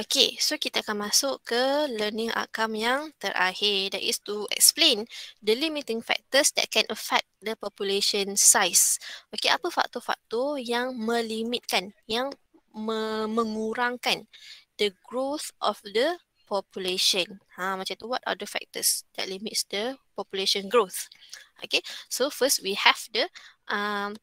Okay, so kita akan masuk ke learning outcome yang terakhir that is to explain the limiting factors that can affect the population size. Okay, apa faktor-faktor yang melimitkan, yang me- mengurangkan the growth of the population. Ha, macam tu, what are the factors that limits the population growth? Okay, so first we have the um,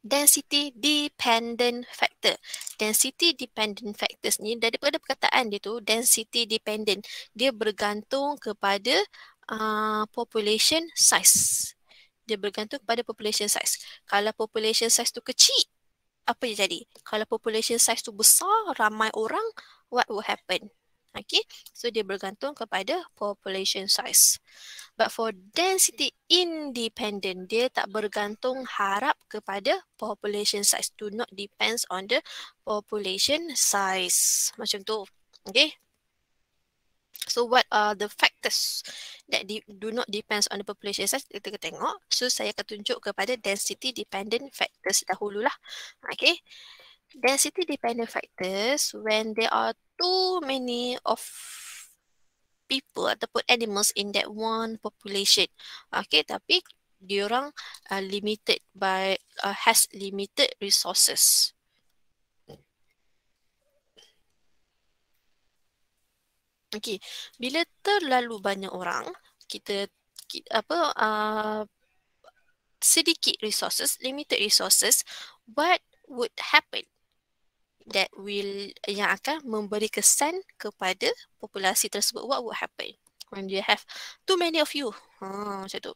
density dependent factor. Density dependent factors ni daripada perkataan dia tu density dependent. Dia bergantung kepada uh, population size. Dia bergantung kepada population size. Kalau population size tu kecil, apa yang jadi? Kalau population size tu besar, ramai orang, what will happen? Okay, so dia bergantung kepada population size. But for density independent, dia tak bergantung harap kepada population size. Do not depends on the population size. Macam tu. Okay. So what are the factors that do not depends on the population size? Kita tengok. So saya akan tunjuk kepada density dependent factors dahululah. Okay. Density dependent factors, when there are too many of people ataupun animals in that one population. Okay, tapi diorang uh, limited by uh, has limited resources. Okay, bila terlalu banyak orang kita, kita apa uh, sedikit resources, limited resources, what would happen? that will yang akan memberi kesan kepada populasi tersebut what will happen when you have too many of you ha macam tu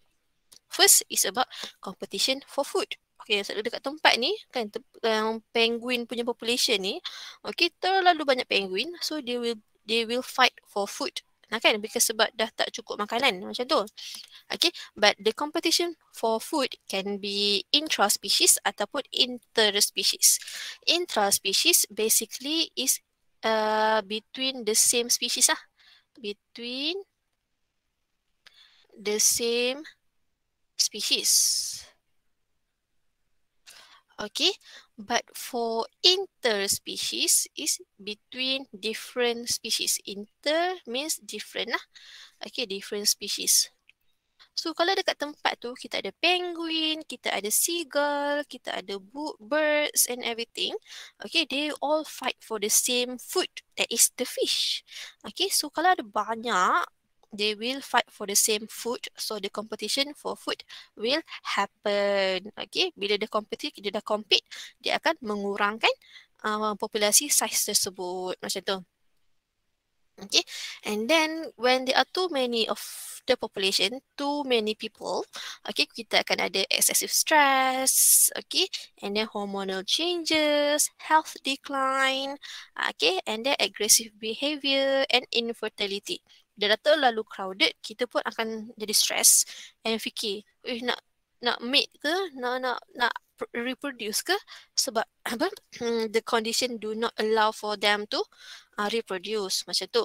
first is about competition for food okey so dekat tempat ni kan um, penguin punya population ni okey terlalu banyak penguin so they will they will fight for food ha, kan because sebab dah tak cukup makanan macam tu okay but the competition for food can be intraspecies species ataupun interspecies. Intraspecies basically is uh, between the same species ah between the same species Okay, but for interspecies is between different species. Inter means different lah. Okay, different species. So kalau dekat tempat tu kita ada penguin, kita ada seagull, kita ada birds and everything. Okay, they all fight for the same food that is the fish. Okay, so kalau ada banyak they will fight for the same food. So the competition for food will happen. Okay, bila dia compete, dia dah compete, dia akan mengurangkan uh, populasi size tersebut. Macam tu. Okay, and then when there are too many of the population, too many people, okay, kita akan ada excessive stress, okay, and then hormonal changes, health decline, okay, and then aggressive behavior and infertility dia dah terlalu crowded, kita pun akan jadi stress and fikir, eh nak nak mate ke, nak nak nak reproduce ke sebab apa the condition do not allow for them to uh, reproduce macam tu.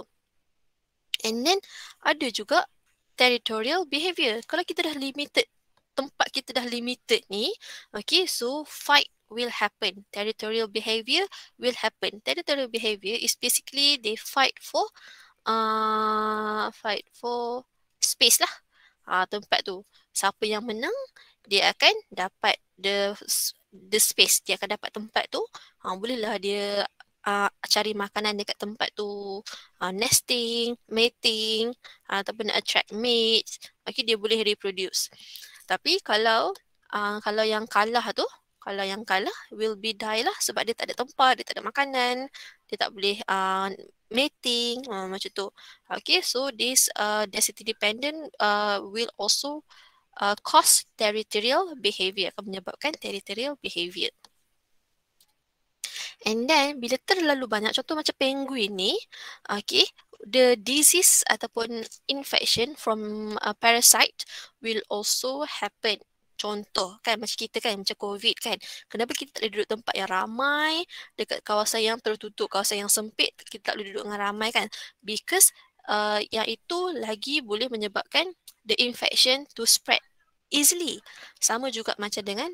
And then ada juga territorial behavior. Kalau kita dah limited tempat kita dah limited ni, okay, so fight will happen. Territorial behavior will happen. Territorial behavior is basically they fight for uh, fight for space lah uh, tempat tu siapa yang menang dia akan dapat the the space dia akan dapat tempat tu uh, bolehlah dia uh, cari makanan dekat tempat tu uh, nesting mating uh, ataupun attract mates okay dia boleh reproduce tapi kalau uh, kalau yang kalah tu kalau yang kalah will be die lah sebab dia tak ada tempat, dia tak ada makanan, dia tak boleh uh, mating uh, macam tu. Okay, so this uh, density dependent uh, will also uh, cause territorial behavior, akan menyebabkan territorial behavior. And then bila terlalu banyak contoh macam penguin ni, okay, the disease ataupun infection from a uh, parasite will also happen contoh kan macam kita kan macam covid kan kenapa kita tak boleh duduk tempat yang ramai dekat kawasan yang tertutup kawasan yang sempit kita tak boleh duduk dengan ramai kan because uh, yang itu lagi boleh menyebabkan the infection to spread easily sama juga macam dengan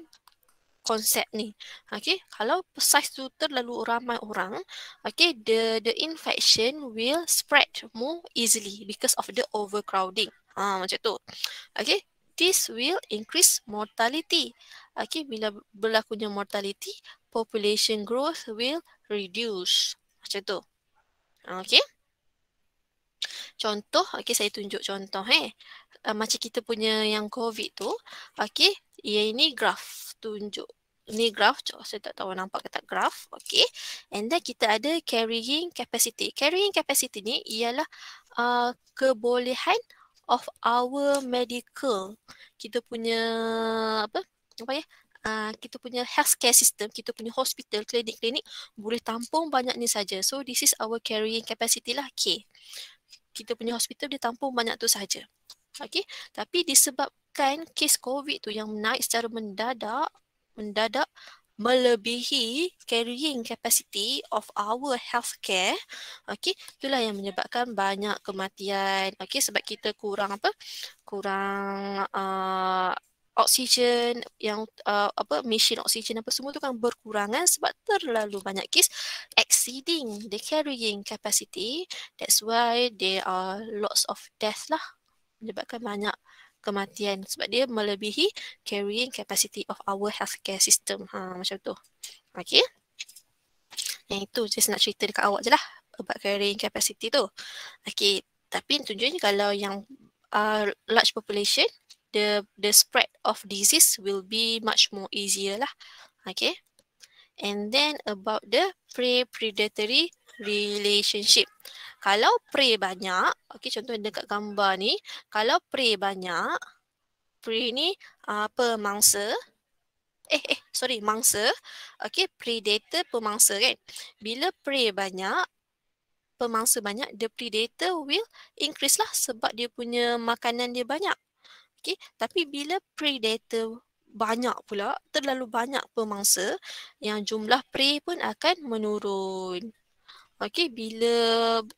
konsep ni. Okay, kalau size tu terlalu ramai orang, okay, the the infection will spread more easily because of the overcrowding. Ah, ha, macam tu. Okay, this will increase mortality. Okay, bila berlakunya mortality, population growth will reduce. Macam tu. Okay. Contoh, okay saya tunjuk contoh. Eh. Uh, macam kita punya yang COVID tu. Okay, ia ini graf. Tunjuk. Ni graf. Saya tak tahu nampak kata graf. Okay. And then kita ada carrying capacity. Carrying capacity ni ialah uh, kebolehan of our medical kita punya apa apa ya Uh, kita punya health care system, kita punya hospital, klinik-klinik boleh tampung banyak ni saja. So this is our carrying capacity lah okay? Kita punya hospital dia tampung banyak tu saja. Okay, tapi disebabkan case COVID tu yang naik secara mendadak, mendadak melebihi carrying capacity of our healthcare, okay, itulah yang menyebabkan banyak kematian, okay, sebab kita kurang apa, kurang uh, oksigen yang uh, apa, mesin oksigen apa semua tu kan berkurangan sebab terlalu banyak kes exceeding the carrying capacity, that's why there are lots of death lah, menyebabkan banyak kematian sebab dia melebihi carrying capacity of our healthcare system. Ha, macam tu. Okay. Yang itu just nak cerita dekat awak je lah about carrying capacity tu. Okay. Tapi tujuannya kalau yang uh, large population, the the spread of disease will be much more easier lah. Okay. And then about the prey-predatory relationship kalau pre banyak, okey contoh dekat gambar ni, kalau pre banyak, pre ni apa uh, mangsa eh eh sorry mangsa okey predator pemangsa kan bila prey banyak pemangsa banyak the predator will increase lah sebab dia punya makanan dia banyak Okay, tapi bila predator banyak pula terlalu banyak pemangsa yang jumlah prey pun akan menurun Okey, bila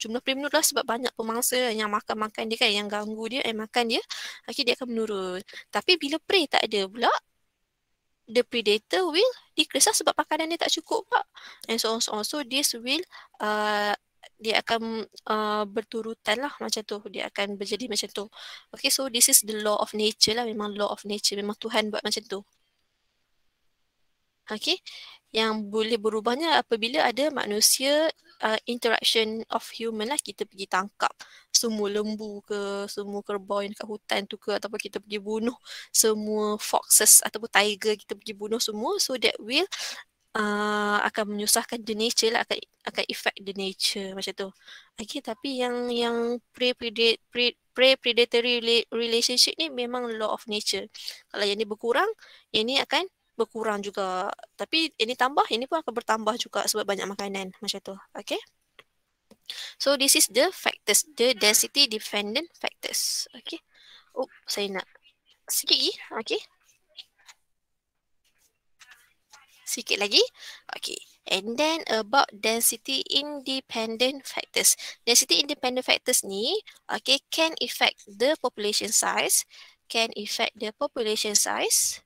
jumlah prey menurun lah sebab banyak pemangsa yang makan-makan dia kan, yang ganggu dia, yang eh, makan dia, okey dia akan menurun. Tapi bila prey tak ada pula, the predator will decrease sebab pakanan dia tak cukup pak. And so on, so on. So this will, uh, dia akan uh, berturutan lah macam tu. Dia akan berjadi macam tu. Okay, so this is the law of nature lah. Memang law of nature. Memang Tuhan buat macam tu. Okay. Yang boleh berubahnya apabila ada manusia uh, interaction of human lah kita pergi tangkap semua lembu ke semua kerbau yang dekat hutan tu ke ataupun kita pergi bunuh semua foxes ataupun tiger kita pergi bunuh semua so that will Uh, akan menyusahkan the nature lah akan akan effect the nature macam tu. Okay tapi yang yang pre pre pre predatory relationship ni memang law of nature. Kalau yang ni berkurang, yang ni akan berkurang juga. Tapi ini tambah, ini pun akan bertambah juga sebab banyak makanan macam tu. Okay. So this is the factors, the density dependent factors. Okay. Oh, saya nak sikit lagi. Okay. Sikit lagi. Okay. And then about density independent factors. Density independent factors ni, okay, can affect the population size. Can affect the population size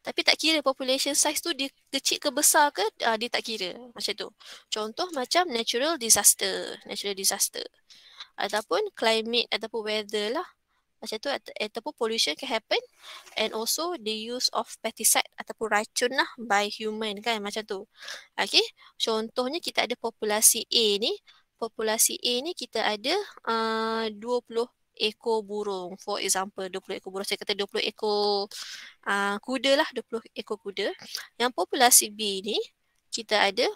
tapi tak kira population size tu dia kecil ke besar ke uh, dia tak kira macam tu contoh macam natural disaster natural disaster ataupun climate ataupun weather lah macam tu ataupun pollution can happen and also the use of pesticide ataupun racun lah by human kan macam tu okay contohnya kita ada populasi A ni populasi A ni kita ada uh, ekor burung for example 20 ekor burung saya kata 20 ekor uh, kuda lah 20 ekor kuda yang populasi B ni kita ada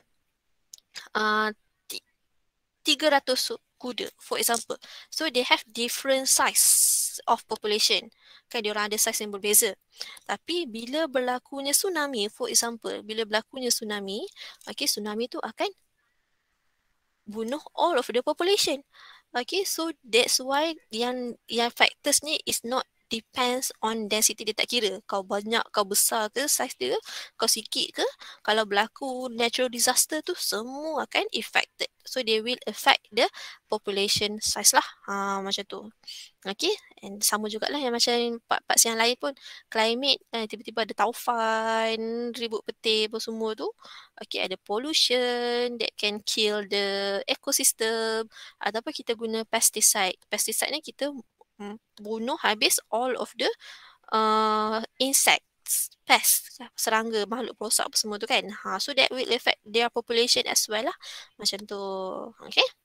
uh, ah, 300 kuda for example so they have different size of population kan dia orang ada size yang berbeza tapi bila berlakunya tsunami for example bila berlakunya tsunami okay, tsunami tu akan bunuh all of the population Okay, so that's why yang yang factors ni is not depends on density dia tak kira kau banyak kau besar ke size dia kau sikit ke kalau berlaku natural disaster tu semua akan affected so they will affect the population size lah ha, macam tu okay and sama jugalah yang macam part-part yang lain pun climate eh, tiba-tiba ada taufan ribut petir apa semua tu okay ada pollution that can kill the ecosystem ataupun kita guna pesticide pesticide ni kita Hmm. bunuh habis all of the uh, insects, pest, serangga, makhluk perosak apa semua tu kan. Ha, so that will affect their population as well lah. Macam tu. Okay.